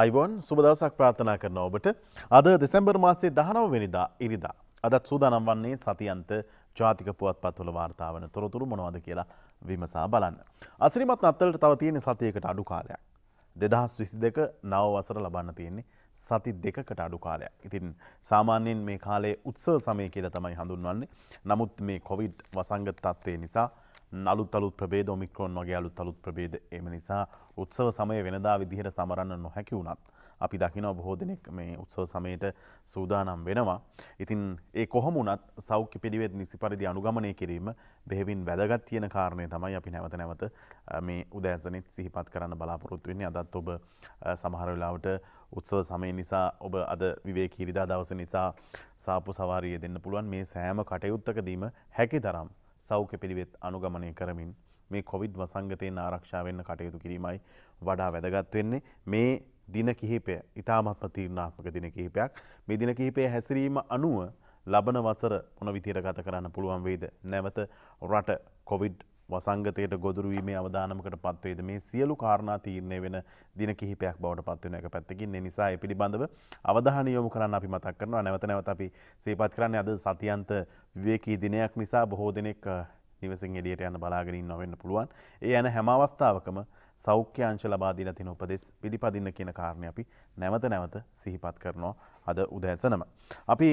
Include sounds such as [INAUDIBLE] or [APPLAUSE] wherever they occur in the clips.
අයිබෝන් සුබ දවසක් ප්‍රාර්ථනා කරන ඔබට අද දෙසැම්බර් මාසේ දහනව වෙනිදා ඉරිදා. අදත් සූදානම් වන්නේ සතියන්ත ජාතික පුවත්පත් වල වාර්තා වන තොරතුරු මොනවද කියලා විමසා බලන්න. අසිරිමත් අත්තලට තව තියෙන සතියකට අඩු කාලයක්. දෙදහස් විසි දෙක නව වසර ලබන්න තියෙන්නේ සති දෙකකට අඩු කාලයක් ඉතින් සාමාන්‍යයෙන් මේ කාලේ උත්සව සමය කියලා තමයි හඳුන්වන්නේ නමුත් මේ කොවිඩ් වසංග තත්ත්වය නිසා නලුත් අලුත් ප්‍රබේද ඔමික්‍රෝන් වගේ අලුත් අලුත් ප්‍රබේද එම නිසා උත්සව සමය වෙනදා විදිහට සමරන්න නොහැකි වුණත්. අපි දකිනව බොහෝ දෙනෙක් මේ උත්සව සමයට සූදානම් වෙනවා. ඉතින් ඒ කොහොමුණත් සෞඛ්‍ය පිළිවෙත් නිසි පරිදි අනුගමනය කිරීම බෙහෙවින් වැදගත් තියෙන කාරණය තමයි අපි නැවත නැවත මේ උදෑසනෙත් සිහිපත් කරන්න බලාපොරොත්තු වෙන්නේ අදත් ඔබ සමහර වෙලාවට උත්සව සමය නිසා ඔබ අද විවේ කිරිදා දවස නිසා සාපු සවාරයේ දෙන්න පුළුවන් මේ සෑම කටයුත්තකදීම හැකි තරම් සෞඛ්‍ය පිළිවෙත් අනුගමනය කරමින් මේ කොවිඩ් වසංගතයෙන් ආරක්ෂාවෙන්න කටයුතු කිරීමයි වඩා වැදගත් වෙන්නේ මේ දින කිහිපය ඉතාමත්ම තීරණාත්මක දින කිහිපයක් මේ දින කිහිපය හැසිරීම අනුව ලබන වසර මොන විදියට ගත කරන්න පුළුවන් වේද නැවත රට කොවිඩ් වසංගතයට ගොදුරුවීමේ අවධානමකට පත්වේද මේ සියලු කාරණා තීරණය වෙන දින කිහිපයක් බවට පත්වෙන එක පැත්තකින් නිසා ඒ පිළිබඳව අවධාන යොමු කරන්න අපි මතක් කරනවා නැවත නැවත අපි සේපත් කරන්නේ අද සතියන්ත විවේකී දිනයක් නිසා බොහෝ දෙනෙක් නිවසින් එළියට යන්න බලාගෙන ඉන්නවෙන්න පුළුවන් ඒ යන හැම අවස්ථාවකම සෞඛ්‍යංශ ලබාදීල තින උපදෙස් පිළිපදින්න කියන කාරණය අපි නැවත නැවත සිහිපත් කරනවා අද උදැසනම. අපි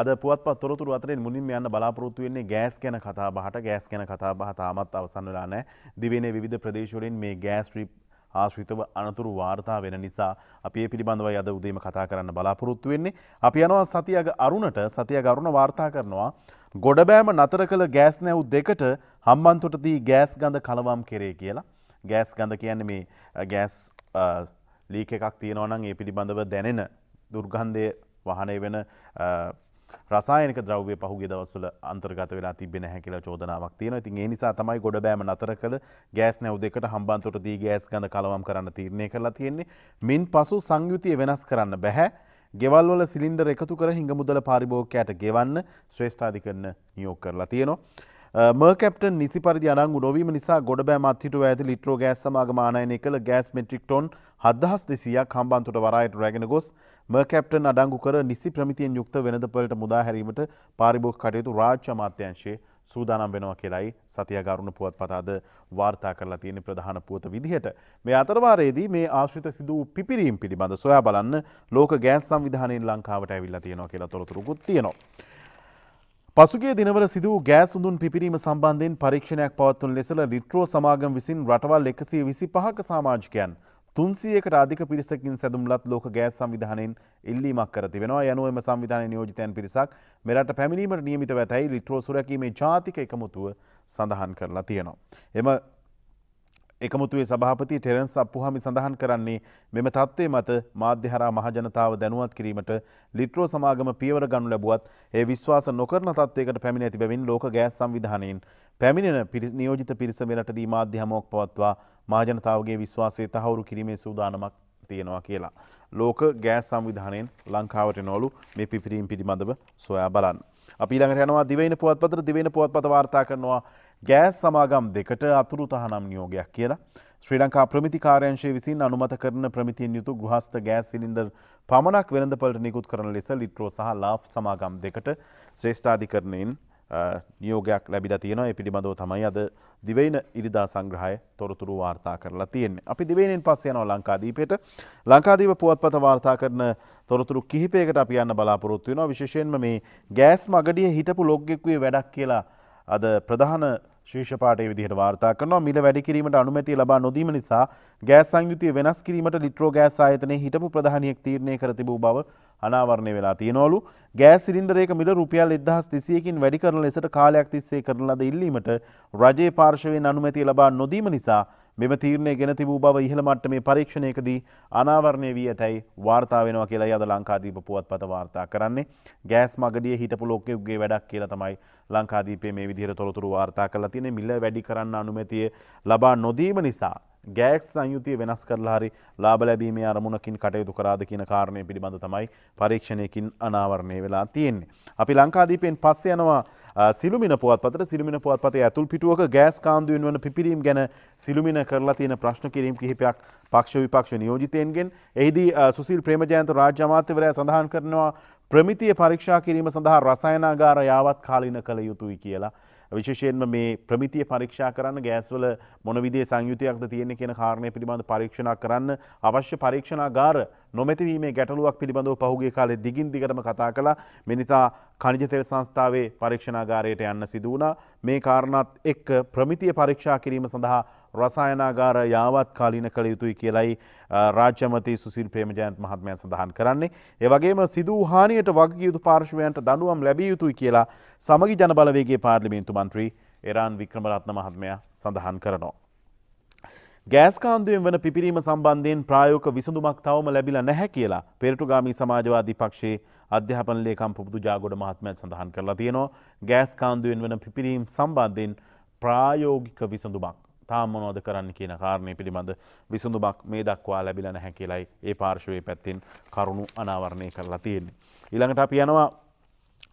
අද පුවත් තොරතුර අතරෙන් මුලින් යන්න බලාපොරොත්තු වෙන්නේ ගෑස් ගැන කතා බහට ගෑස් ගැන කතා බහ තාමත් අවසන් වෙලා නැහැ. දිවයිනේ විවිධ ප්‍රදේශවලින් මේ ගෑස් ට්‍රිප් ආශ්‍රිතව අනතුරු වාර්තා වෙන නිසා අපේ පිළිබඳවයි අද උදේම කතා කරන්න බලාපොරොත්තු වෙන්නේ. අපි යනවා සතියග අරුණට සතියග අරුණ වාර්තා කරනවා. ගොඩබෑම නතර කළ ගෑස් නැව් දෙකට හම්බන්තොටදී ගෑස් ගඳ කලවම් කෙරේ කියලා. ගෑස් ගඳ කියන්නේ මේ ගෑස් ලීක එකක් තියෙනවනම් ඒ පිළිබඳව දැනෙන දුර්ගන්ධය වහනය වෙන රසායනක ද්‍රව්‍ය පහුගේ දවස්සල අන්තර්ගත වෙලා තිබෙන හැකිලා චෝදනාවක් තියෙන ඉතින් ඒ නිසා තමයි ගොඩ බෑම අතර කළ ගෑස් නැව් දෙකට හම්බන්තොට දී ගෑස් ගඳ කලවම් කරන්න තීරණය කරලා තියෙන්නේ මින් පසු සංයුතිය වෙනස් කරන්න බැහැ ගෙවල්වල සිලින්ඩර් එකතු කර හිඟ මුදල පාරිභෝගකයට ගෙවන්න ශ්‍රේෂ්ඨාධිකරන්න නියෝග කරලා තියෙනවා. මර්කප්ට නිසි පරිදි අනංගු නොවීම නිසා ගොඩබෑම අත්හිටුව ඇති ලිට්‍රෝ ගෑස් සමාගමානයනය කළ ගෑස් මෙට්‍රික් ටොන් හදහස් දෙසියක් හම්බන්තුට වරායට රැගෙන ගොස් මර්කප්ටන් අඩංගු කර නිසි ප්‍රමිතියෙන් යුක්ත වෙනදපලට මුදාහැරීමට පාරිභෝග කටයුතු රාජ්‍ය අමාත්‍යංශයේ සූදානම් වෙනවා කියලයි සතියගරුණ පුවත් පතාද වාර්තා කරලා තියෙන ප්‍රධාන පුවත විදිහට. මේ අතරවාරයේදී මේ ආශ්‍රිත සිදූ පිපිරීම් පිළිබඳ සොයා බලන්න ලෝක ගෑස් සංවිධානයෙන් ලංකාවට ඇවිල්ලා තියෙනවා කියලා තොරතුරුකුත් තියෙනවා. පසුගේ දිනවල සිදු ගෑස් උඳුන් පිපිරීම සම්බන්ධයෙන් පරීක්ෂණයක් පවත්වන ලෙසල ලිට්‍රෝ සමාගම් විසින් රටවල් එකසිය විසි පහක සමාජිකයන් තුන්සියකට අධික පිරිසකින් සැදුම්ලත් ලෝක ගෑස් සංවිධානයෙන් ඉල්ලීමක් කර තිබෙනවා යනුවම සංවිධානය නියෝජිතයන් පිරිසක් මෙරට පැමිණීමට නියමිත ඇතැයි ලිට්‍රෝ සුරැකීමේ ජාතික එකමුතුව සඳහන් කරලා තියෙනවා. එම එකමුතුවේ සභාපති ටෙරන්ස් අපපුහමි සඳහන් කරන්නේ මෙම තත්ත්වය මත මාධ්‍යහරා මහජනතාව දැනුවත් කිරීමට ලිට්‍රෝ සමාගම පියවර ගනු ලැබුවත් ඒ විශ්වාස නොකරන තත්වයකට පැමිණ ඇති බැවින් ලෝක ගෑස් සංවිධානයෙන් පැමිණෙන පිරිස් නියෝජිත පිරිස වෙලටදී මාධ්‍යහමෝක් පවත්වා මාජනතාවගේ විශ්වාසය තහවුරු කිරීමේ සූදානමක් තියෙනවා කියලා. ලෝක ගෑස් සංවිධානයෙන් ලංකාවට නෝලු මේ පිපිරීම් පිළිබඳව සොයා බලන්න. අපි ළඟට යනවා දිවයින පුවත්පතට දිවයින පුවත්පත වාර්තා කරනවා ගෑස් සමාගම් දෙකට අතුරු තහනම් නියෝගයක් කියලා. ශ්‍රී ලංකා ප්‍රමිතිකාරයංශය විසින් අනුමත කරන ප්‍රමිතියෙන් යුතු ගෘහස්ත ගෑස් සිලින්ඩර් පමණක් වෙළඳපලට නිකුත් කරන ලෙස ලිට්‍රෝ සහ ලා් සමාගම් දෙකට ශ්‍රේෂ්ඨාධිකරණයෙන් නියෝගයක් ලැබිලා තියෙනවා ඒ පිළිබඳව තමයි අද දිවයින ඉරිදා සංග්‍රහය තොරතුරු වාර්තා කරලා තියෙන්නේ. අපි දිවයිනෙන් පස්සේ යනවා ලංකාදීපයට. ලංකාදීප පුවත්පත වාර්තා කරන තොරතුරු කිහිපයකට අපි යන්න බලාපොරොත්තු වෙනවා. විශේෂයෙන්ම මේ ගෑස් මගඩිය හිටපු ලොග්ගෙකුවේ වැඩක් කියලා අද ප්‍රධාන ශේෂපාටේ විදිහට වාර්තා කරනවා මිල වැඩි කිරීමට අනුමැතිය ලබා නොදීම නිසා ගෑස් සංයුතිය වෙනස් කිරීමට ලිට්‍රෝ ගෑස් ආයතනයේ හිටපු ප්‍රධානියෙක් තීරණය කර තිබූ බව අනාවරණය වෙලා තියෙනවලු ගෑස් සිලින්ඩරයක මිල රුපියල් 1200කින් වැඩි කරන ලෙසට කාලයක් තිස්සේ කරන ලද ඉල්ලීමට රජයේ පාර්ශවයෙන් අනුමැතිය ලබා නොදීම නිසා මෙම තීරණය ගෙන තිබූ බව ඉහළ මට්ටමේ පරීක්ෂණයකදී අනාවරණය වී ඇතැයි වාර්තා වෙනවා කියලා අද ලංකාදීප පුවත්පත වාර්තා කරන්නේ ගෑස් මගඩිය හිටපු ලෝකයුගේ වැඩක් කියලා තමයි ලංකාදීපේ මේ විදිහට තොරතුරු වාර්තා කරලා තියෙන මිල වැඩි කරන්න අනුමැතිය ලබා නොදීම නිසා ගෑක්ස් සංයුතිය වෙනස් කරලා හරි ලාභ ලැබීමේ අරමුණකින් කටයුතු කරාද කියන කාරණය පිළිබඳ තමයි පරීක්ෂණයකින් අනාවරණය වෙලා තියෙන්නේ. අපි ලංකාදීපෙන් පස්සේ යනවා සිලුමින පුවත්පතට සිලුමින පුවත්පතේ ඇතුල් පිටුවක ගෑස් කාන්දුවෙන් වන පිපිරීම් ගැන සිලුමින කරලා තියෙන ප්‍රශ්න කිරීම් කිහිපයක් පක්ෂ විපක්ෂ නියෝජිතයන්ගෙන් එහිදී සුසිල් ප්‍රේමජයන්ත රාජ්‍ය අමාත්‍යවරයා සඳහන් කරනවා ප්‍රමිතිය පරීක්ෂා කිරීම සඳහා රසායනාගාර යාවත් කාලීන කළ යුතුයි කියලා. විශෂයෙන්ම මේ ප්‍රමිතිය පරීක්ෂා කරන්න ගෑස්වල මොනවිදේ සංයුතියක්ද තියෙන කියෙන කාරණය පිළිබඳ පරීක්ෂණ කරන්න අවශ්‍ය පරීක්ෂණ ගාර නොමැතිවීමේ ගැටලුවක් පිළිබඳව පහුගේ කාලේ දිගින් දිගටම කතා කළා මෙනිසා කනිජතෙල් සංස්ථාවේ පරීක්ෂණාගාරයට යන්න සිදුවනා මේ කාරණත් එක් ප්‍රමිතිය පරීක්ෂා කිරීම සඳහා රසායනාගාර යාවත් කාලීන කළ යුතුයි කියලයි රාජ්‍යමති සුසිල් ප්‍රේමජයන්ත මහත්මයන් සඳහන් කරන්නේ. ඒවගේම සිදූ හානියට වගයුතු පාර්ශවයන්ට දඩුවම් ලැබිය යුතුයි කියලා සමගි ජනබලවේගේ පාර්ලිමින්තු මන්ත්‍රී එරාන් වික්‍රමරත්න මහත්මය සඳහන් කරනවා. ගෑස්කාන්දුවෙන් වන පිපිරීම සම්බන්ධයෙන් ප්‍රායෝක විසඳුමක් තවම ලැබිල නැහැ කියලා පෙරටුගාමී සමාජවාදී පක්ෂයේ අධ්‍යාපන ලේකම් පුබුදු ජාගොඩ මහත්මයන් සඳහන් කරලා තියෙනවා ගෑස්කාන්දුවෙන් වන පිපිරීම් සම්බන්ධයෙන් ප්‍රායෝගික විසඳුමක් තාම්මනෝද කරන්න කියන කාරණය පිළිබඳ විසඳුමක් මේ දක්වා ලැබිල නැහැ කියලයි ඒ පාර්ශවයේ පැත්තින් කරුණු අනාවරණය කරලා තියෙන්නේ. ඊළඟට අපි යනවා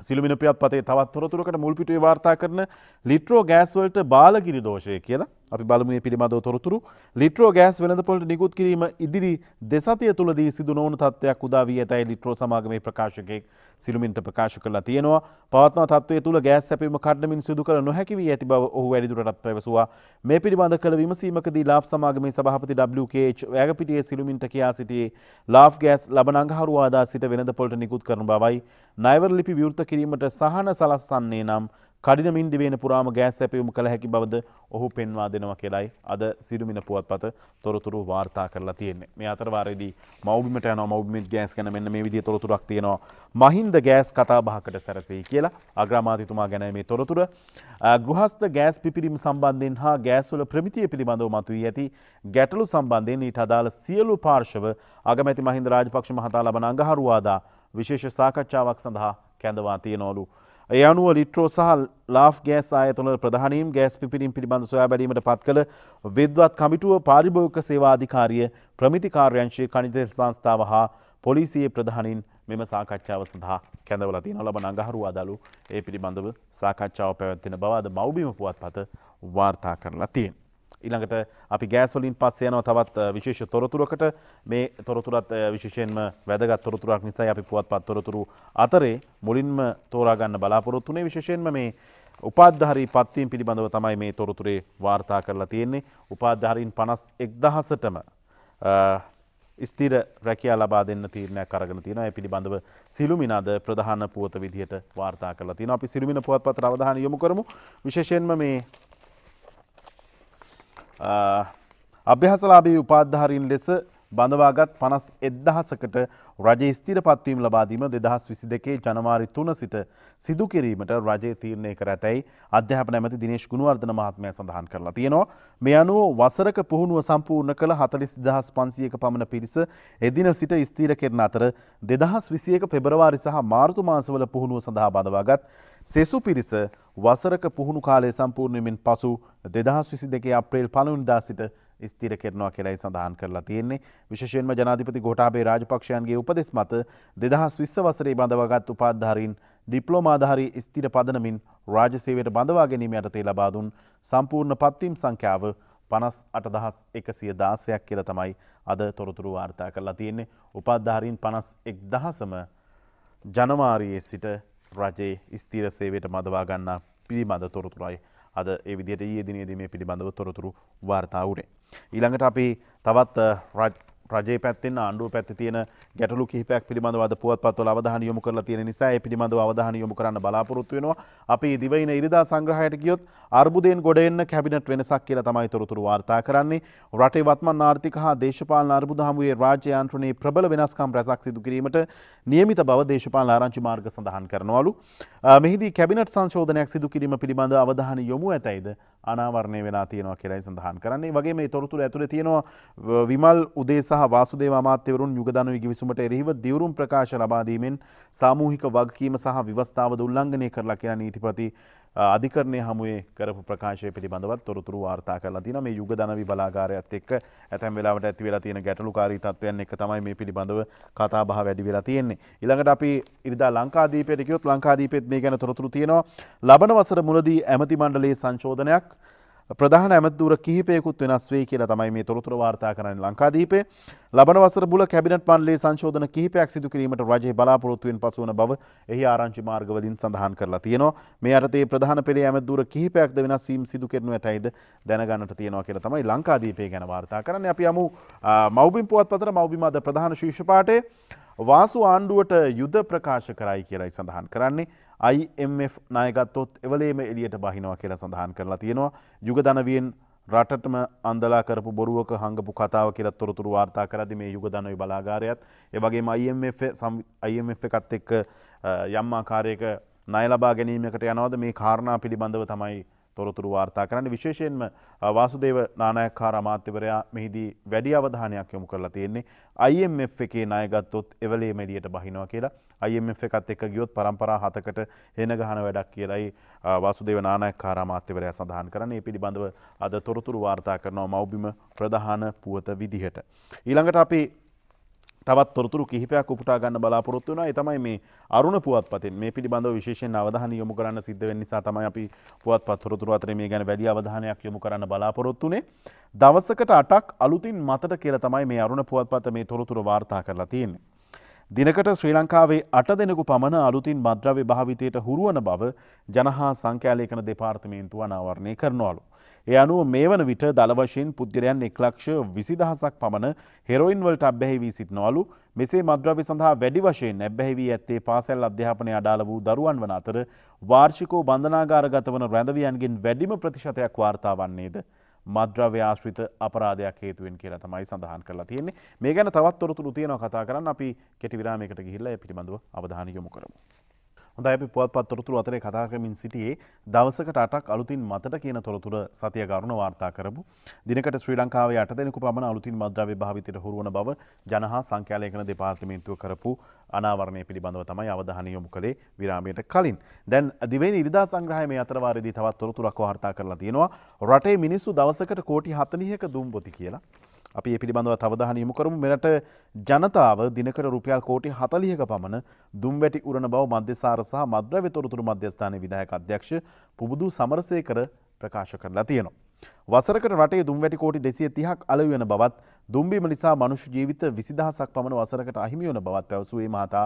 සිලමිනපියත් පතේ තවත් තොරතුරකට මුල්පිටේ වාර්තා කරන ලිට්‍රෝ ගෑස්වලට බාලගිරි දෝෂය කියලා අපි බලමුය පිළිබඳව තොරතුරු ලිට්‍රෝ ගෑස් වෙළඳපොලට නිකුත් කිරීම ඉදිරි දෙසතිය තුළදී සිදු නොවන තත්වයක් උදාවී ඇතයි ලිට්‍රෝ සමාගමේ ප්‍රකාශකයෙක් සිළුමින්ට ප්‍රකාශ කරලා තියෙනවා පවත්න තත්වය තුළ ගෑස් සැපීම කඩනමින් සිදු කර නොහැකි වී ඇති බව ඔහු වැඩිදුරටත් පැවසුවා මේ පිළිබඳ කළ විමසීමකදී ලාප් සමාගමේ සභාපති WKH වැගපිටියේ සිළුමින්ට කියා සිටියේ ලාප් ගෑස් ලබන අඟහරුවාදා සිට වෙළඳපොලට නිකුත් කරන බවයි ණයවර ලිපි විවෘත කිරීමට සහන සලස්සන්නේ නම් කඩිනමින් දිවේන පුරාම ගෑස් සැපයුම් කළ හැකි බවද ඔහු පෙන්වා දෙනවා කියලයි අද සිරුමින පුවත්පත තොරතුරු වාර්තා කරලා තියෙන්නේ. මේ අතරවාරයේදී මෞබිමට යනවා මෞබිමින් ගෑස් ගැන මෙන්න මේ විදිහේ තොරතුරක් තියෙනවා. මහින්ද ගෑස් කතා බහකට සැරසෙයි කියලා අග්‍රාමාත්‍යතුමා ගැන මේ තොරතුර. ගෘහස්ත ගෑස් පිපිරීම සම්බන්ධයෙන් හා ගෑස්වල ප්‍රමිතිය පිළිබඳව මතුවී ඇති ගැටලු සම්බන්ධයෙන් ඊට අදාළ සියලු පාර්ශව අගමැති මහින්ද රාජපක්ෂ මහතා ලබන අඟහරුවාදා විශේෂ සාකච්ඡාවක් සඳහා කැඳවා තියනවලු. ඒ අනුව ලිට්‍රෝ සහ ලාෆ් ගෑස් ආයතනවල ප්‍රධානීම් ගෑස් පිපිරීම් පිළිබඳ සොයා බැලීමට පත් කළ විද්වත් කමිටුව පාරිභෝගික සේවා අධිකාරිය ප්‍රමිති කාර්යංශයේ කණිත සංස්ථාව හා පොලිසියේ ප්‍රධානීන් මෙම සාකච්ඡාව සඳහා කැඳවලා තියෙනවා. ලබන අඟහරුවාදලු ඒ පිළිබඳව සාකච්ඡාව පැවැත්වෙන බව අද මව්බිම පුවත්පත වාර්තා කරලා තියෙනවා. ඉළඟට අපි ගෑසොලින් පස්සේ යනව තවත් විශේෂ තොරතුරකට මේ තොරතුරත් විශෂයෙන්ම වැදගත් තොරතුරක් නිසා අපි පුවත් පත් තොරතුරු අතරේ මුලින්ම තෝරාගන්න බලාපොරොත්තුනේ විශෂයෙන්ම මේ උපාධහරි පත්වීම් පිළිබඳව තමයි මේ තොරතුරේ වාර්තා කරලා තියෙන්නේ උපාධහරින් පනස් එක්දහසටම ස්තිර රැකයා ලබා දෙන්න තීරණයක් කරගෙන තියෙනවා ඒ පිළිබඳව සිළුමිනාද ප්‍රධාන පුවත විදිහට වාර්තා කරලා තියෙනවා අපි සිළුමින පුවත්පතට අවධානය යොමු කරමු විශේෂයෙන්ම මේ අභ්‍යහසලාබී උපාධාරීන් ලෙස බඳවාගත් පනස් එද්දහසකට රජ ස්තිර පත්වීම් ලබාදීම දෙදහස් විසි දෙකේ ජනවාරි තුන සිට සිදු කිරීමට රජය තීරණය කර ඇතැයි අධ්‍යාපන ඇමති දිනේශ් ගුණුවර්ධන මහත්මය සඳහන් කරලා තියෙනවා. මේ අනුව වසරක පුහුණුව සම්පූර්ණ කළ හතලිස් දහස් පන්සියක පමණ පිරිස එදින සිට ස්තීර කරන අතර දෙදහස් විසියක පෙබරවාරි සහ මාර්තු මාසවල පුහුණුව සඳහා බඳවාගත් සෙසු පිරිස වසරක පුහුණු කාලය සම්පූර්ණයමින් පසු දෙදහස් විසි දෙකේ අප්‍රේල් පණුන්දා සිට ස්තිර කරනවා කියලයි සඳහන් කරලා තියෙන්නේ විශෂයෙන්ම ජනාධිපති ගෝටාබේ රාජපක්ෂයන්ගේ උපදෙස් මත දෙදහස් විස්ස වසරේ බඳවගත් උපාධාරීන් ඩිප්ලෝමාධාරී ස්තිර පදනමින් රාජසේවයට බඳවා ගැනීම යටතේ ලබාදුන් සම්පූර්ණ පත්වීම් සංඛ්‍යාව පනස් අටදහස් එකසිය දාසයක් කියල තමයි අද තොරතුරු වාර්තා කරලා තියෙන්නේ උපද්ධාරීන් පනස් එක් දහසම ජනවාරයේ සිට රජයේ ස්තීර සේවයට මදවා ගන්නා පිළිබඳ තොරතුරයි අද එවිදියට ඒ දිනේද මේ පිළිබඳව තොරතුරු වාර්තා වුරේ. ඊළඟට අපි තවත් රජේ පැත්තෙන් ආණ්ඩුව පැත්ති තියෙන ගැටලු කිහිපයක් පිළිබඳව අද පුවත්පත්වල අවධානය යොමු කරලා තියෙන නිසා ඒ පිළිබඳව අවධානය යොමු කරන්න බලාපොරොත්තු වෙනවා. අපි දිවයින ඉරිදා සංග්‍රහයට ගියොත් අර්බුදයෙන් ගොඩ එන්න කැබිනට් වෙනසක් කියලා තමයි තොරතුරු වාර්තා කරන්නේ. රටේ වත්මන් ආර්ථික හා දේශපාලන අර්බුද හමුවේ රාජ්‍ය යාන්ත්‍රණයේ ප්‍රබල වෙනස්කම් රැසක් සිදු කිරීමට නියමිත බව දේශපාලන ආරංචි මාර්ග සඳහන් කරනවලු. මෙහිදී කැබිනට් සංශෝධනයක් සිදු කිරීම පිළිබඳ අවධානය යොමු ඇතැයිද අනාවරණය වෙලා තියෙනවා කියලයි සඳහන් කරන්නේ වගේ මේ තොරතුර ඇතුළ තියෙනවා විමල් උදේ සහ වාසුදේ මාත්‍යවරුන් යුගදනුව ගිවිසුමට එරෙහිව දිවරුම් ප්‍රකාශ ලබාදීමෙන් සාමූහික වගකීම සහ විවස්ථාවද උල්ලංඝනය කරලා කියලා නීතිපති අධිකරණය හමුවේ කරපු ප්‍රකාශය පිළිබඳවත් තොරතුරු වාර්තා කරලා තියෙනවා මේ යුග ධනවි බලාගාරයත් එක්ක ඇතැම් වෙලාවට ඇති වෙලා තියෙන ගැටලුකාරී තත්ත්වයන් එක තමයි මේ පිළිබඳව කතා බහ වැඩි වෙලා තියෙන්නේ ඊළඟට අපි ඉරිදා ලංකාදීපයට ගියොත් ලංකාදීපෙත් මේ ගැන තොරතුරු තියෙනවා ලබන වසර මුලදී ඇමති මණ්ඩලයේ සංශෝධනයක් ප්‍රධාන ඇමදදුර කිහිපයකුත් වෙනස් වේ කියලා තමයි මේ තොරතුර වාර්තා කරන ලංකාදීපේ ලබන වසර බුල කැබිනට පන්ලේ සංශෝධන කිහිපයක් සිදු කිරීමට රජයේ බලාපොරොත්තුවෙන් පසුවන බව එහි ආරංචි මාර්ගවලින් සඳහන් කරලා තියෙනවා මේ අරතේ ප්‍රධාන පෙළේ ඇමදදුර කිහිපයක්ද වෙනස් වීම සිදු කරනු ඇතයිද දැනගන්නට තියෙනවා කියලා තමයි ලංකාදීපේ ගැන වාර්තා කරන්නේ අපි යමු මව්බිම් පුවත්පතට මව්බිම අද ප්‍රධාන ශීර්ෂ පාඨයේ වාසු ආණ්ඩුවට යුද ප්‍රකාශ කරයි කියලයි සඳහන් කරන්නේ IMF නායගත්තොත් එවලේම එලියට බහිනවා කියලා සඳහන් කරලා තියෙනවා. යුගධනවියෙන් රටටම අන්දලා කරපු බොරුවක හංගපු කතාව කියලා තොරතුරු වාර්තා කරදි මේ යුගධනවි බලාගාරයත් ඒ වගේම IMF IMF එකත් එක්ක යම් ආකාරයක ණය ලබා ගැනීමකට යනවද මේ කාරණා පිළිබඳව තමයි තොරතුරු වාර්තා කරන්න විශේෂයෙන්ම වාසුදේව නානායක්කාර අමාත්‍යවරයා මෙහිදී වැඩි අවධානයක් යොමු කරලා තියෙන්නේ IMF එකේ ණය ගත්තොත් එවලේම එළියට බහිනවා කියලා IMF එකත් එක්ක ගියොත් පරම්පරා හතකට හෙන ගහන වැඩක් කියලායි වාසුදේව නානායක්කාර අමාත්‍යවරයා සඳහන් කරන්නේ මේ පිළිබඳව අද තොරතුරු වාර්තා කරනවා මව්බිම ප්‍රධාන පුවත විදිහට ඊළඟට අපි තවත් තොරතුරු කිහිපයක් උපුටා ගන්න බලාපොරොත්තු වෙනවා. ඒ තමයි මේ අරුණ පුවත්පතෙන් මේ පිළිබඳව විශේෂයෙන් අවධානය යොමු කරන්න සිද්ධ වෙන නිසා තමයි අපි පුවත්පත් තොරතුරු අතරේ මේ ගැන වැඩි අවධානයක් යොමු කරන්න බලාපොරොත්තු වෙන්නේ. දවසකට 8ක් අලුතින් මතට කියලා තමයි මේ අරුණ පුවත්පත මේ තොරතුරු වාර්තා කරලා තියෙන්නේ. දිනකට ශ්‍රී ලංකාවේ අට දෙනෙකු පමණ අලුතින් මද්‍රව්‍ය භාවිතයට හුරුවන බව ජනහා සංඛ්‍යාලේඛන දෙපාර්තමේන්තුව අනාවරණය කරනවලු. ඒ අනුව මේ වන විට දළවශයෙන් පුද්ගලයන් එක්ලක්ෂ විසිදහසක් පමණ හෙරොයින්වලට අබ්බැහිවී සිටිනවලු මෙසේ මද්‍රවි සඳහා වැඩි වශයෙන් ඇබ්බැහිවී ඇත්තේ පාසැල් අධ්‍යාපනය අඩාල වූ දරුවන් වන අතර වාර්ෂිකෝ බන්ධනාගාරගත වන රැඳවියන්ගෙන් වැඩිම ප්‍රතිශතයක් වාර්තා වන්නේද. මද්‍රව්‍ය ආශ්‍රිත අපරාධයක් හේතුවෙන් කියලා තමයි සඳහන් කරලා තියෙන්නේ මේ ගැන තවත් තොරතුරු තියෙනවා කතා කරන්න අපි කෙටි විරාමයකට ගිහිල්ලා ඒ පිළිබඳව අවධානය යොමු කරමු. හොඳයි අපි පුවත්පත් තොරතුරු අතරේ කතා කරමින් සිටියේ දවසකට අටක් අලුතින් මතට කියන තොරතුර සතිය ගරුණ වාර්තා කරපු දිනකට ශ්‍රී ලංකාවේ අට දෙනෙකු පමණ අලුතින් මද්‍රව්‍ය භාවිතයට හුරුවන බව ජනහා සංඛ්‍යාලේඛන දෙපාර්තමේන්තුව කරපු අනාවරණය පිළිබඳව තමයි අවධානය යොමු කළේ විරාමයට කලින්. දැන් දිවයින ඉරිදා සංග්‍රහය මේ අතරවාරයේදී තවත් තොරතුරක් වාර්තා කරලා තියෙනවා. රටේ මිනිස්සු දවසකට කෝටි 40ක දුම්බොති කියලා. අපි ඒ පිළිබඳව තවදහන යමු කරමු මෙරට ජනතාව දිනකට රුපියල් කෝටි හතලියක පමණ දුම්වැටි උරණ බව මධ්‍යසාර සහ මද්‍රව්‍ය තොරතුරු මධ්‍යස්ථාන විධායක අධ්‍යක්ෂ පුබුදු සමරසේකර ප්‍රකාශ කරලා තියෙනවා. වසරකට රටේ දුම්වැටි කෝටි දෙසිය තිහක් අලවෙන බවත් දුම්බිම නිසා මනුෂ ජීවිත විසිදහසක් පමණ වසරකට අහිමියන බවත් පැවසුවේ මහතා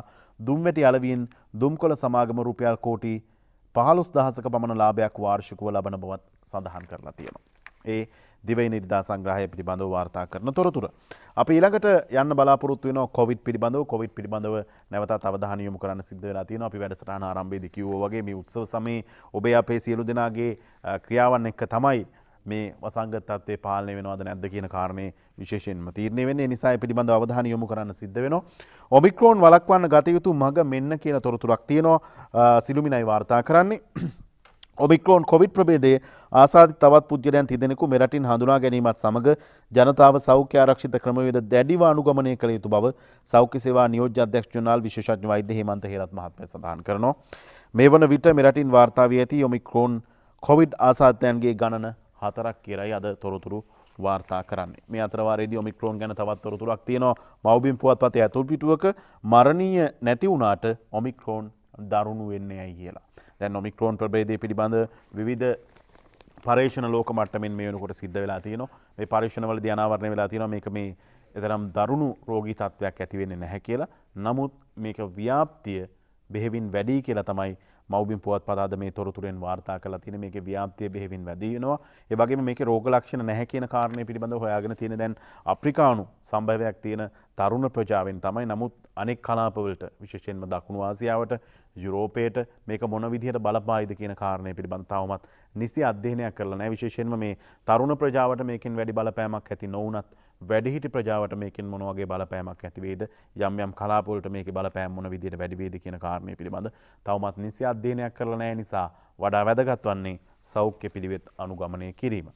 දුම්වැටි අලවියෙන් දුම්කොළ සමාගම රුපියල් කෝටි පහලොස් දහසක පමණ ලාභයක් වාර්ෂිකව ලබන බවත් සඳහන් කරලා තියෙනවා. ඒ දිවයි නිර්දා සංග්‍රහය පිළිබඳව වාර්තා කරන තොරතුර. අප ඊළඟට යන්න බලාපොරත්තු වෙන කොවිඩ් පිළිබඳව කොවිඩ් පිළිබඳව නැවත අවධානයමු කරන්න සිද්ධ වෙලා තියෙනවා අපි වැඩසටහන ආරම්භයේදී කිව්වා වගේ මේ උත්සව සමයේ ඔබේ අපේ සියලු දෙනාගේ ක්‍රියාවන් එක්ක තමයි මේ වසංගතත්වය පාලනය වෙනවාද නැද්ද කියන කාරණය විශේෂෙන්ම තීරණය වෙන්නේ නිසායි පිළිබඳ අවධාන යොමු කරන්න සිද්ධ වෙනවා. ඔමික්‍රෝන් වලක්වන්න ගතයුතු මඟ මෙන්න කියන තොරතුරක් තියෙනවා සිළුමිනයි වාර්තා කරන්නේ. ඔබික්‍රෝන් කොවිඩ් ප්‍රබේදයේ ආසාධි තවත් පුද්ගලයන් තිදෙනෙකු මෙරටින් හඳුනා ගැනීමත් සමඟ ජනතාව සෞඛ්‍ය ආරක්ෂිත ක්‍රමවේද දැඩිව අනුගමනය කළ යුතු බව සෞඛ්‍ය සේවා නියෝජ්‍ය අධ්‍යක්ෂ ජනරාල් විශේෂඥ වෛද්‍ය හේමන්ත හේරත් මහත්මයා සඳහන් කරනවා. මේ වන විට මෙරටින් වාර්තා වී ඇති ඔමික්‍රෝන් කොවිඩ් ආසාධිතයන්ගේ ගණන හතරක් කියලයි අද තොරතුරු වාර්තා කරන්නේ මේ අතරවාරේදී ඔමික්‍රෝන් ගැන තවත් තොරතුරක් තියෙනවා මවබිම් පුවත් පතේ ඇතුල් පිටුවක මරණීය නැති වුණාට ඔමික්‍රෝන් දරුණු වෙන්නේ ඇයි කියලා. දැ නොමික්‍රෝන් ප්‍රබේදය පිළිබඳ විධ පරේෂණ ලෝකමටමින් මේනකොට සිද්ධ වෙලා තියන මේ පර්ේෂණවල ධ්‍යනාවරණය වෙලා තියෙන මේක මේ එතරම් දරුණු රෝගී තත්ත්වයක් ඇතිවෙන්නේ නැහැ කියලා නමුත් මේක ව්‍යාප්තිය බෙහෙවින් වැඩී කියලා තමයි මවබින් පුවත් පදාද මේ තොරතුරෙන් වාර්තා කලා තින මේක ව්‍යාපතිය බෙහෙවින් වැදීනවා ඒවගේ මේක රෝගලක්ෂණ නැහැ කියන කාරණය පිළිබඳ හොයාගෙන තියෙන දැන් අප්‍රිකානු සම්භවයක් තියෙන තරුණ ප්‍රජාවෙන් තමයි නමුත් අනෙක් කලාපවලට විශෂයෙන්ම දකුණු ආසියාවට යුරෝපයට මේක මොන විදිහට බලපායිද කියන කාරණය පිළිබඳ තවමත් නිසි අධ්‍යනයක් කරලා නෑ විශේෂෙන්ම මේ තරුණ ප්‍රජාවට මේකින් වැඩි බලපෑමක් ඇති නොවනත් වැඩිහිටි ප්‍රජාවට මේකින් මොනවගේ බලපෑමක් ඇතිවේද යම් යම් කලාපොලට මේක බලපෑම් මොන විදිහට වැඩිවේද කියන කාරණය පිළිබඳ තවමත් නිසි අධ්‍යනයක් කරලා නෑ නිසා වඩා වැදගත් වන්නේ සෞඛ්‍ය පිළිවෙත් අනුගමනය කිරීම.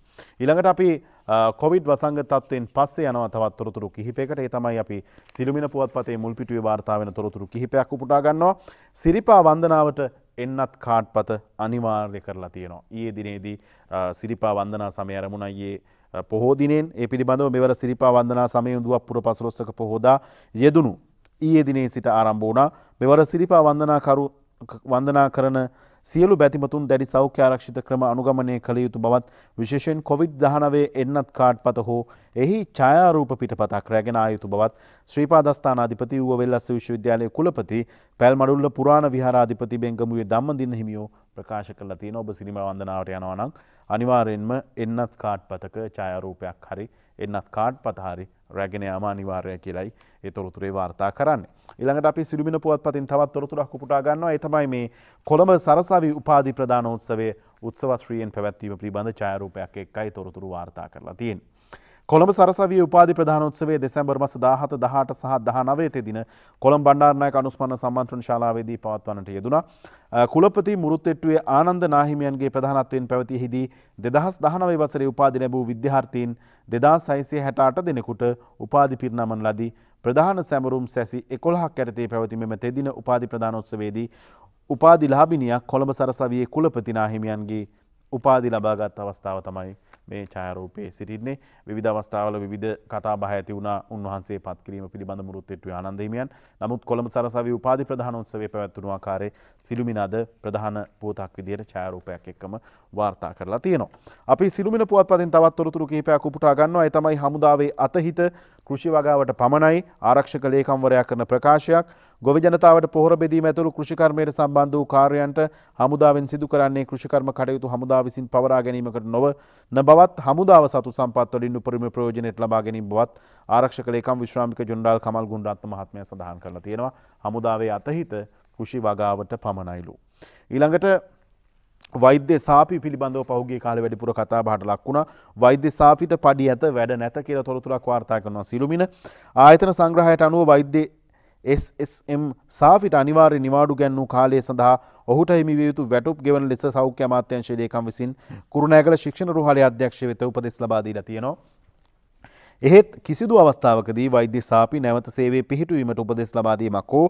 ඊළඟට අපි කොවිඩ් වසංග තත්වයෙන් පස්සේ යනවා තවත් තොරතුරු කිහිපයකට ඒ තමයි අපි සිළුමින පුවත්පතේ මුල් පිටුවේ වාර්තා වෙන තොරතුරු කිහිපයක් උපුටා ගන්නවා. සිරිපා වන්දනාවට එන්නත් කාඩ්පත අනිවාර්ය කරලා තියෙනවා. ඊයේ දිනේදී සිරිපා වන්දනා සමය අරමුණයියේ පොහෝදිනෙන් ඒ පිළිබඳව මෙවර සිරිපා වන්දනා සමය උඳුවක් පුර පසළොස්සක පොහෝදා යෙදුණු ඊයේ දිනේ සිට ආරම්භ වුණා. මෙවර සිරිපා වන්දනාකරු වන්දනා කරන සියලු බැතිමතුන් දැඩි සෞඛ්‍යාරක්ෂිත ක්‍රම අනුගමනය කළ යුතු බවත් විශේෂෙන් කොවිD දහනවේ එන්නත් කාඩ් පත හෝ එහි ඡායාරූප පිටපතක් රැගෙන ආයුතු බවත් ශ්‍රීපාදස්ථානාධිපති වූ වෙල්ලස්ස විශ්වවිද්‍යාලයේ කුලපති පැල්මඩුල්ල පුරාණ විහාරාධිපති බෙංගමුවේ ධම්මදින්න හිමියෝ ප්‍රකාශ කළා තියෙනවා ඔබ සිනමා වන්දනාවට යනවා නම් අනිවාර්යෙන්ම එන්නත් කාඩ් පතක ඡායාරූපයක් හරි එන්නත් කාඩ් පතහරි රැගෙන යාම අනිවාර්ය කියලයි ඒ තොරතුරේ වාර්තා කරන්න. ඉළඟට අපි සිරුමින පුවත් පතින් තවත් තොරතුරක් උපුටා ගන්නවා එතමයි මේ කොළඹ සරසවි උපාධි ප්‍රධානෝත්සවේ උත්සවශ්‍රීයෙන් පැවැත්වීම පිබඳ චායරූපයක් එක්කයි තොරතුරු වාර්තා කරලා තියෙන්. කොළඹ සරසවිය උපාධි ප්‍රධානෝත්සවේ දෙසැම්බර් මස 17 18 සහ 19 තෙදින කොළඹ බණ්ඩාරනායක අනුස්මරණ සම්මන්ත්‍රණ ශාලාවේදී පවත්වන්නට යෙදුණා. කුලපති මුරුත්තෙට්ටුවේ ආනන්ද නාහිමියන්ගේ ප්‍රධානත්වයෙන් පැවති හිදී 2019 වසරේ උපාධි ලැබූ විද්‍යාර්ථීන් 2668 දෙනෙකුට උපාධි පිරිනමන ලදී. ප්‍රධාන සැමරුම් සැසි 11ක් යටතේ පැවති මෙම තෙදින උපාධි ප්‍රධානෝත්සවයේදී උපාධි ලාභිනියක් කොළඹ සරසවියේ කුලපති නාහිමියන්ගේ උපාධි ලබාගත් අවස්ථාව තමයි මේ ඡායරූපයේ සිටින්නේ විවිධ අවස්ථාවල විවිධ කතා බහ ඇති වුණා උන්වහන්සේ පත් කිරීම පිළිබඳ මුරුත්තේට්ටුවේ ආනන්ද හිමියන්. නමුත් කොළඹ සරසවි උපාධි ප්‍රධානෝත්සවයේ පැවැත්වුණු ආකාරයේ සිළුමිණ අද ප්‍රධාන පුවතක් විදිහට ඡායරූපයක් එක්කම වාර්තා කරලා තියෙනවා. අපි සිළුමිණ පුවත්පතෙන් තවත් තොරතුරු කිහිපයක් උපුටා ගන්නවා. ඒ තමයි හමුදාවේ අතහිත කෘෂි වගාවට පමණයි ආරක්ෂක ලේකම්වරයා කරන ප්‍රකාශයක්. ගොවි ජනතාවට පොහොර බෙදීම ඇතුළු කෘෂිකර්මයට සම්බන්ධ වූ කාර්යයන්ට හමුදාවෙන් සිදු කරන්නේ කෘෂිකර්ම කටයුතු හමුදා විසින් පවරා ගැනීමකට නොවන බවත් හමුදාව සතු සම්පත් වලින් උපරිම ප්‍රයෝජනයට ලබා ගැනීම බවත් ආරක්ෂක ලේකම් විශ්‍රාමික ජෙනරාල් කමල් ගුණරත්න මහත්මයා සඳහන් කරලා තියෙනවා හමුදාවේ අතහිත කෘෂි වගාවට පමණයිලු. ඊළඟට වෛද්‍ය සාපි පිළිබඳව පහුගේ කාල වැඩිපුර කතා බහට ලක් වුණා වෛද්‍ය සාපිට පඩි ඇත වැඩ නැත කියලා තොරතුරක් වාර්තා කරනවා සිළුමින ආයතන සංග්‍රහයට අනුව වෛද්‍ය SSM සාෆිට අනිවාර්ය නිවාඩු ගැන්වූ කාලය සඳහා ඔහුට හිමිවියයුතු වැටුප් ගෙවන ලෙස සෞඛ්‍ය මාත්‍යංශ ලේකම් විසින් කුරුණෑගල ශික්ෂණ රුහලේ අධ්‍යක්ෂ වෙත උපදෙස් ලබාදීලා තියෙනවා එහෙත් කිසිදු අවස්ථාවකදී වෛද්‍ය සාපි නැවත සේවේ පිහිටුවීමට උපදෙස් ලබාදීමක් හෝ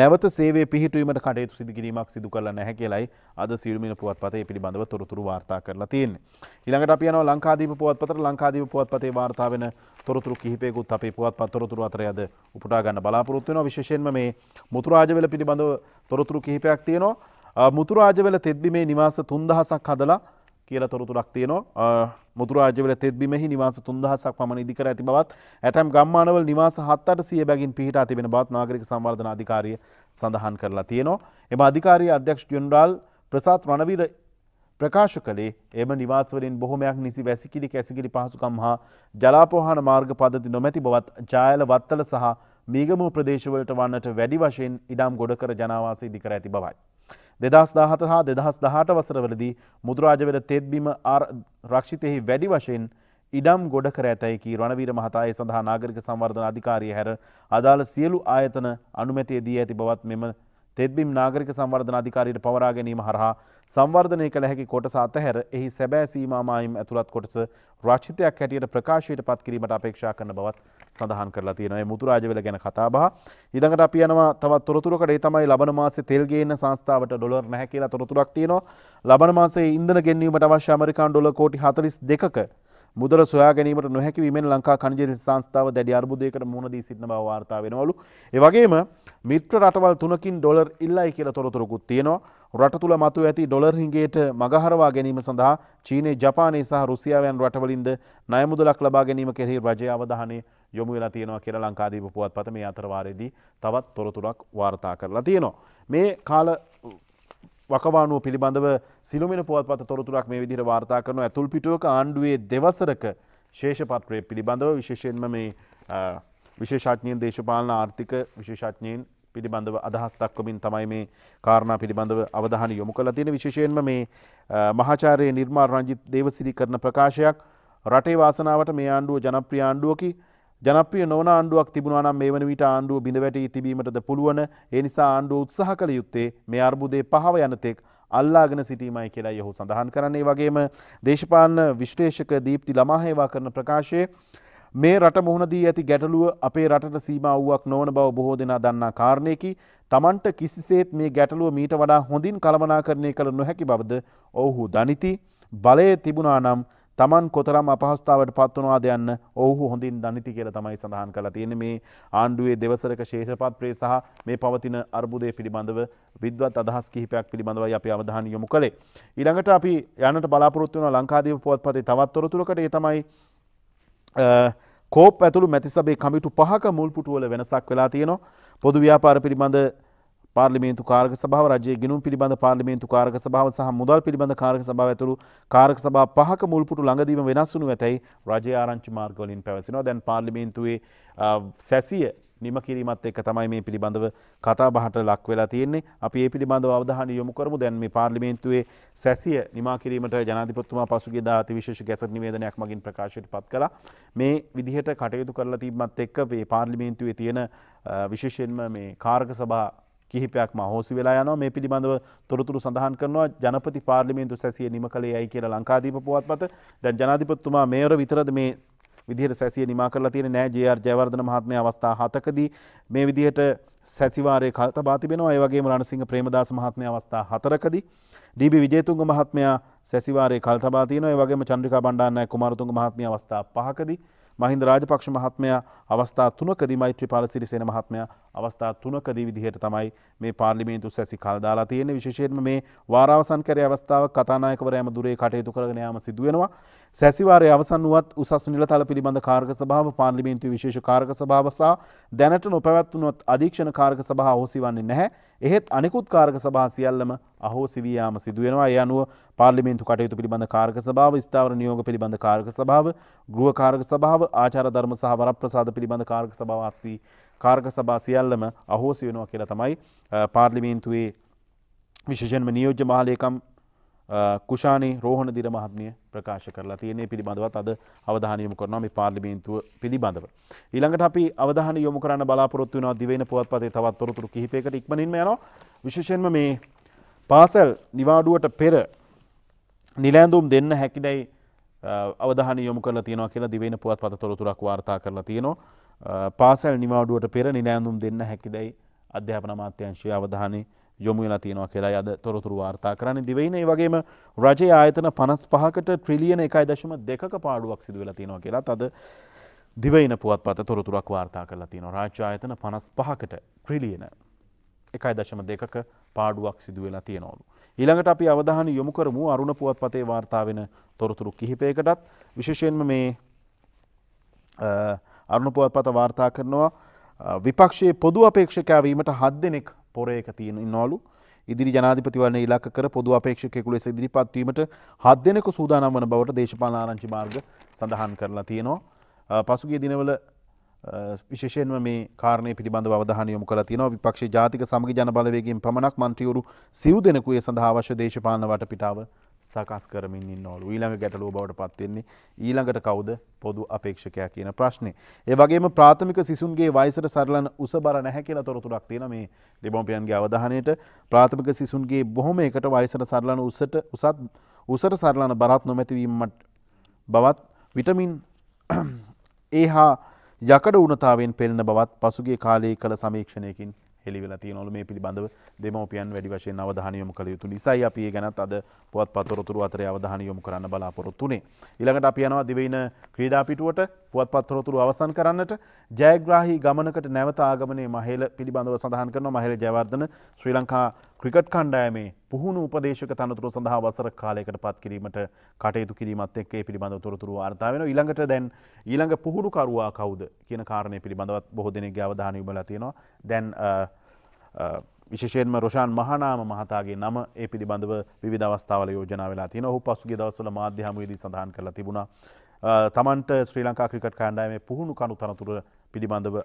නැවත සේවේ පිහිටුවීමට කටයුතු සිදුකිරීමක් සිදු කල නැහැ කියලයි අද සිරුමිල පුවත් පතේ පිළිබඳව තොරතුරු වාර්තා කරලා තියෙන්. ඉළඟට අපියන ලංකාදීප පුවත් පතර ලංකාදීප පුවත් පතේ වාර්තාාවෙන තොරතුරු කිහිපෙකුත් අපේ පුවත් පත්තොරතුරු අතරයද උපටා ගන්න බලාපොරොත්තුවන විශෂයෙන්ම මේ මුතුරාජවෙල පිළිබඳව තොරතුරු කිහිපයක් තියෙනවා. මුතුරාජවෙල තෙද්බි මේ නිවාස තුන්දහසක් හදලා කියල තොරතුරක් තියනවා මුතුරාජවල තෙත්බිමෙහි නිවාස තුන්දහසක් පමණ ඉදිකර ඇති බවත් ඇතැම් ගම්මානවල නිවාස හත්තට සිය බැගින් පිහිට තිබෙන බවත් නාගරික සම්වර්ධන අධිකාරිය සඳහන් කරලා තියෙනවා. එම අධිකාරී අධ්‍යක්ෂ ජුන්රාල් ප්‍රසාත් රණවීර ප්‍රකාශ කළේ එම නිවාසවලින් බොහොමයක් නිසි වැසිකිලි කැසිකිලි පහසුකම් හා ජලාපොහන මාර්ග පදති නොමැති බවත් ජායල වත්තල සහ මීගමූ ප්‍රදේශවලට වන්නට වැඩි වශයෙන් ඉඩම් ගොඩකර ජනවාසී දිකර ඇති බවයි. දෙදස් දාහත හා දෙදහස් දහට වසරවලදී මුදුරාජවල තෙත්බීම රක්ෂිතයෙහි වැඩි වශයෙන් ඉඩම් ගොඩ කර ඇතැයිකි රණවීර මහතාය සඳහා නාගරික සංවර්ධන අධිකාරය හැර අදාළ සියලු ආයතන අනුමැතිය දී ඇති බවත් මෙම තෙත්බිම් නාගරික සංවර්ධන අධිකාරයට පවරා ගැනීම හරහා සංවර්ධනය කළ හැකි කොටස අතහැර එහි සැබෑ සීමාමායිම් ඇතුළත් කොටස රචිතයක් හැටියට ප්‍රකාශයට පත් කිරීමට අපේක්ෂා කරන බවත් සඳහන් කරලා තියෙනවා මුතුරාජවෙල ගැන කතාබහ ඉදඟට අපි යනවා තවත් තොරතුරකට ඒ තමයි ලබන මාසේ තෙල්ගේන සංස්ථාවට ඩොලර් නැහැ කියලා තොරතුරක් තියෙනවා ලබන මාසේ ඉන්ධන ගෙන්වීමට අවශ්‍ය ඇමරිකානු ඩොලර් කෝටි 42ක මුදල සොයා ගැනීමට නොහැකි වීමෙන් ලංකා කණජර සංස්ථාව දැඩි අර්බුදයකට මුහුණ දී සිටින බව වාර්තා වෙනවලු. ඒ වගේම මිත්‍ර රටවල් තුනකින් ඩොලර් ඉල්ලයි කියලා තොරතුරකුත් තියෙනවා. රට තුළ මතු ඇති ඩොලර් හිංගේට මගහරවා ගැනීම සඳහා චීනය ජපානය සහ රුසියාවයන් රටවලින්ද නයමුදලක් ලබා ගැනීම කෙරෙහි රජය අවධානය යොමු වෙලා තියෙනවා කියලා ලංකාදීප පුවත්පත මේ අතරවාරයේදී තවත් තොරතුරක් වාර්තා කරලා තියෙනවා. මේ කාල වකවානුව පිළිබඳව සිලුමෙන පුවත්පත තොරතුරක් මේ විදිහට වාර්තා කරන ඇතුල් පිටුවක ආණ්ඩුවේ දෙවසරක ශේෂපත්‍රය පිළිබඳව විශේෂයෙන්ම මේ විශේෂඥයෙන් දේශපාලන ආර්ථික විශේෂඥයෙන් පිළිබඳව අදහස් දක්වමින් තමයි මේ කාරණා පිළිබඳව අවධාන යොමු කළ තියෙන විශේෂයෙන්ම මේ මහාචාරය නිර්මා රංජිත් දේවසිරි කරන ප්‍රකාශයක් රටේ වාසනාවට මේ ආණ්ඩුව ජනප්‍රිය ආණ්ඩුවකි ජනප්‍රිය නොවන ආණ්ඩුවක් තිබුණා නම් මේ වන විට ආණ්ඩුව බිඳ වැටී තිබීමටද පුළුවන් ඒ නිසා ආණ්ඩුව උත්සාහ කළ යුත්තේ මේ අර්බුදේ පහව යනතෙක් අල්ලාගෙන සිටීමයි කියලා යොහු සඳහන් කරන්නේ වගේම දේශපාලන විශ්ලේෂක දීප්ති ළමාහේවා කරන ප්‍රකාශයේ මේ රට මුහුණදී ඇති ගැටලුව අපේ රටට සීමාවුවක් නොවන බව බොහෝ දෙනා දන්නා කාරණයකි තමන්ට කිසිසේත් මේ ගැටලුව මීට වඩා හොඳින් කළමනාකරණය කළ නොහැකි බවද ඔහු දනිති බලය තිබුණා නම් තමන් කොතරම් අපහස්ථාවට පත්වනවාද යන්න ඔහු හොඳින් දනිති කියල තමයි සඳහන් කළ තියෙන මේ ආණ්ඩුවේ දෙවසරක ශේෂපත්‍රය සහ මේ පවතින අර්බුදය පිළිබඳව විද්වත් අදහස් කිහිපයක් පිළිබඳව අප අවධාන යොමු කළේ. ඉළඟට අපි යනට බලාපොරත්තුවන ලංකාදීව පුවත් පති තවත්තොරතුරකට තමයි කෝප් ඇතුළු මැතිසබේ කමිටු පහක මුල්පුටුවල වෙනසක් වෙලා තියෙනවා පොදු ව්‍යාපාර පිළිබඳ පාර්ලිමේන්තු කාර්ග සභාව රජයේ ගිනුම් පිළිබඳ පාර්ලිමේන්තු කාර්ග සභාව සහ මුදල් පිළිබඳ කාර්ග සභාව ඇතුළු කාර්ග සභා පහක මුල්පුටු ළඟදීම වෙනස් වුණු ඇතැයි රජය ආරංචි මාර්ගවලින් පැවසෙනවා දැන් පාර්ලිමේන්තුවේ සැසිය නිම කිරීමත් එක්ක තමයි මේ පිළිබඳව කතා බහට ලක් වෙලා තියෙන්නේ. අපි මේ පිළිබඳව අවධානය යොමු කරමු. දැන් මේ පාර්ලිමේන්තුවේ සැසිය නිමා කිරීමට ජනාධිපතිතුමා පසුගියදා අතිවිශේෂ ගැසට් නිවේදනයක් මගින් ප්‍රකාශයට පත් කළා. මේ විදිහට කටයුතු කරලා තිබ්බත් එක්ක මේ පාර්ලිමේන්තුවේ තියෙන විශේෂයෙන්ම මේ කාර්ක සභා කිහිපයක්ම හෝසි වෙලා යනවා මේ පිළිබඳව තොරතුරු සඳහන් කරනවා ජනපති පාර්ලිමේන්තු සැසිය නිම කළේ යයි කියලා ලංකාදීප පුවත්පත දැන් ජනාධිපතිතුමා මේවර විතරද මේ විදිහට සැසිය නිමා කරලා තියෙන නෑ ජේ.ආර් ජයවර්ධන මහත්මයා අවස්ථා හතකදී මේ විදිහට සැසිවාරයේ කල්තබා තිබෙනවා ඒ වගේම රණසිංහ ප්‍රේමදාස මහත්මයා අවස්ථා හතරකදී ඩීබී විජේතුංග මහත්මයා සැසිවාරයේ කල්තබා තියෙනවා ඒ වගේම චන්ද්‍රිකා බණ්ඩාරනායක කුමාරතුංග මහත්මිය අවස්ථා පහකදී මහින්ද රාජපක්ෂ මහත්මයා අවස්ථා තුනකදී මෛත්‍රී පාලසිරිසේන මහත්මයා අවස්ථා තුනකදී විදිහට තමයි මේ පාර්ලිමේන්තු සැසි කල් දාලා තියෙන්නේ විශේෂයෙන්ම මේ වාරාවසන් කැරේ අවස්ථාව කතානායකවරයාම දුරේ කටයුතු කරගෙන යාම සිදු වෙනවා. සැසිවාරය අවසන් වුවත් උසස් නිලතල පිළිබඳ කාර්ක සභාව පාර්ලිමේන්තු විශේෂ කාර්ක සභාව සහ දැනට නොපැවැත්වුණොත් අධීක්ෂණ කාර්ක සභහ හෝසි වන්නේ නැහැ එහෙත් අනෙකුත් කාර්ක සභා සියල්ලම අහෝසිවයාම සිදුවෙනවා ඒ අනුව පාර්ලිමේන්තු කටයුතු පිළිබඳ කාර්ක සභාව ස්ථාවර නියෝග පිළිබඳ කාර්ක සභාව ගෘහ කාර්ක සභාව ආචාර ධර්ම සහ වරප්‍රසාද පිළිබඳ කාර්ක සභාවස්ති කාර්ක සභා සියල්ලම අහෝසි වෙනවා කියලා තමයි පාර්ලිමේන්තුවේ විශෂෙන්ම නියෝජ්‍ය මහලේකම් කුෂානී රෝහණ දිර මහත්මිය ප්‍රකාශ කරලා තියන්නේ පිළිබඳවත් අද අවධානයම කරනවා මේ පාර්ලිමේන්තුව පිළිබඳව. ඊළඟට අපි අවධාන යොමු කරන්න බලාපොරොත්තු වෙනවා දිවයින පුවත්පතේ තවත් තොරතුරු කිහිපයකට ඉක්මනින්ම යනවා. විශේෂයෙන්ම මේ පාසල් නිවාඩුවට පෙර නිලැඳුම් දෙන්න හැකිදයි අවධාන යොමු කරලා තියෙනවා කියලා දිවයින පුවත්පත තොරතුරක් වාර්තා කරලා තියෙනවා. පාසල් නිවාඩුවට පෙර නිලැඳුම් දෙන්න හැකිදයි අධ්‍යාපන අමාත්‍යාංශයේ අවධානය යොමු වෙලා තියෙනවා කියලා අද තොරතුරු වාර්තා කරන්න දිවයින ඒ වගේම රජය ආයතන පනස් පහකට ට්‍රිලියන එකයි දශම දෙක පාඩුවක් සිදු වෙලා තියෙනවා කියලා අද දිවයින පුවත්පත තොරතුරක් වාර්තා කරලා තියෙනවා රාජ්‍ය ආයතන පනස් පහකට ට්‍රිලියන එකයි දශම දෙකක පාඩුවක් සිදු වෙලා තියෙනවලු. ඊළඟට අපි අවධාන යොමු කරමු අරුණ පුවත්පතේ වාර්තා වෙන තොරතුරු කිහිපයකටත් විශේෂයෙන්ම මේ අරුණ පුවත්පත වාර්තා කරනවා විපක්ෂයේ පොදු අපේක්ෂකයා වීමට හත් දෙනෙක් පොරයක තියෙන ඉන්නවලු ඉදිරි ජනාධිපතිවරණ ඉලක්ක කර පොදු අපේක්ෂකයෙකු ලෙස ඉදිරිපත්වීමට හත් දෙනෙකු සූදානම් වන බවට දේශපාලන ආරංචි මාර්ග සඳහන් කරලා තියෙනවා. පසුගිය දිනවල විශෂයෙන්ම මේ කාරණය පිළිබඳ අවධාන යොමු කළ තියෙනවා විපක්ෂ ජාතික සමග ජනබලවේගෙන් පමණක් මන්ත්‍රියවරු සිව් දෙනෙකු ඒ සඳහා අවශ්‍ය දේශපාලන වටපිටාව සකස් කරමින් ඉන්නවලු ඊළඟ ගැටලුව බවට පත්වෙන්නේ ඊළඟට කවුද පොදු අපේක්ෂකයා කියන ප්‍රශ්නේ. ඒ වගේම ප්‍රාථමික සිසුන්ගේ වයිසට සරලන උසබර නැහැ කියලා තොරතුරක් තියෙන මේ දෙමව්පියන්ගේ අවධානයට ප්‍රාථමික සිසුන්ගේ බොහොම එකට වයිසට සරලන උසට උසත් උසට සරලන බරත් නොමැතිවීමට බවත් විටමින් [CLEARS THROAT] ඒ හා යකඩ උනතාවෙන් පෙළෙන බවත් පසුගේ කාලයේ කළ සමීක්ෂණයකින් හෙළිවෙලා තියෙනවලු මේ පිළිබඳව දෙමව්පියන් වැඩි වශයෙන් අවධානය යොමු කළ යුතු නිසායි අපි ඒ ගැනත් අද පුවත්පත් තොරතුරු අතරේ අවධානය යොමු කරන්න බලාපොරොත්තු වෙන්නේ. ඊළඟට අපි යනවා දිවයින ක්‍රීඩා පිටුවට පුවත්පත් තොරතුරු අවසන් කරන්නට ජයග්‍රාහී ගමනකට නැවත ආගමනයේ මහේල පිළිබඳව සඳහන් කරනවා මහේල ජයවර්ධන ශ්‍රී ලංකා ක්‍රිකට් කණ්ඩෑමේ පුහුණු උපදේශක තනතුරු සඳහා වසර කාලයකට පත් කිරීමට කටයුතු කිරීමත් එක්ක ඒ පිළිබඳව තොරතුරු වාර්තා වෙනවා ඊළඟට දැන් ඊළඟ පුහුණු කරුවා කවුද කියන කාරණය පිළිබඳවත් බොහෝ දෙනෙක්ගේ අවධානය යොමුලා තියෙනවා දැන් විශේෂයෙන්ම රොෂාන් මහනාම මහතාගේ නම ඒ පිළිබඳව විවිධ අවස්ථාවල යෝජනා වෙලා තියෙනවා ඔහු පසුගිය දවස්වල මාධ්‍ය හමුවේදී සඳහන් කරලා තිබුණා තමන්ට ශ්‍රී ලංකා ක්‍රිකට් කණ්ඩායමේ පුහුණු කණු තනතුර පිළිබඳව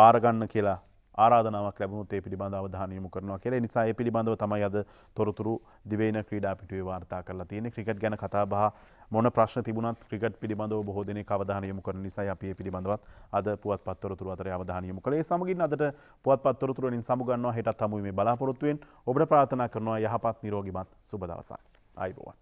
බාරගන්න කියලා ආරාධනාවක් ලැබුණු ඒ පිළිබඳ අවධානයමු කරනවා කියලා නිසා ඒ පිළිබඳව තමයි අද තොරතුරු දිවයින ක්‍රීඩා පිටුවේ වාර්තා කරලා තියෙන්නේ ක්‍රිකට් ගැන කතා බහ මොන ප්‍රශ්න තිබුණත් ක්‍රිකට් පිළිබඳව බොහෝ දෙනෙක් අවධානය යොමු කරන නිසා අපි ඒ පිළිබඳවත් අද පුවත්පත් තොරතුරු අතරේ අවධානය යොමු කළේ සමගින් අදට පුවත්පත් තොරතුරු වලින් සමු ගන්නවා හෙටත් හමු වීමේ බලාපොරොත්තු වෙන් ඔබට ප්‍රාර්ථනා කරනවා යහපත් නිරෝගීමත් සුබ දවසක් ආයුබෝවන්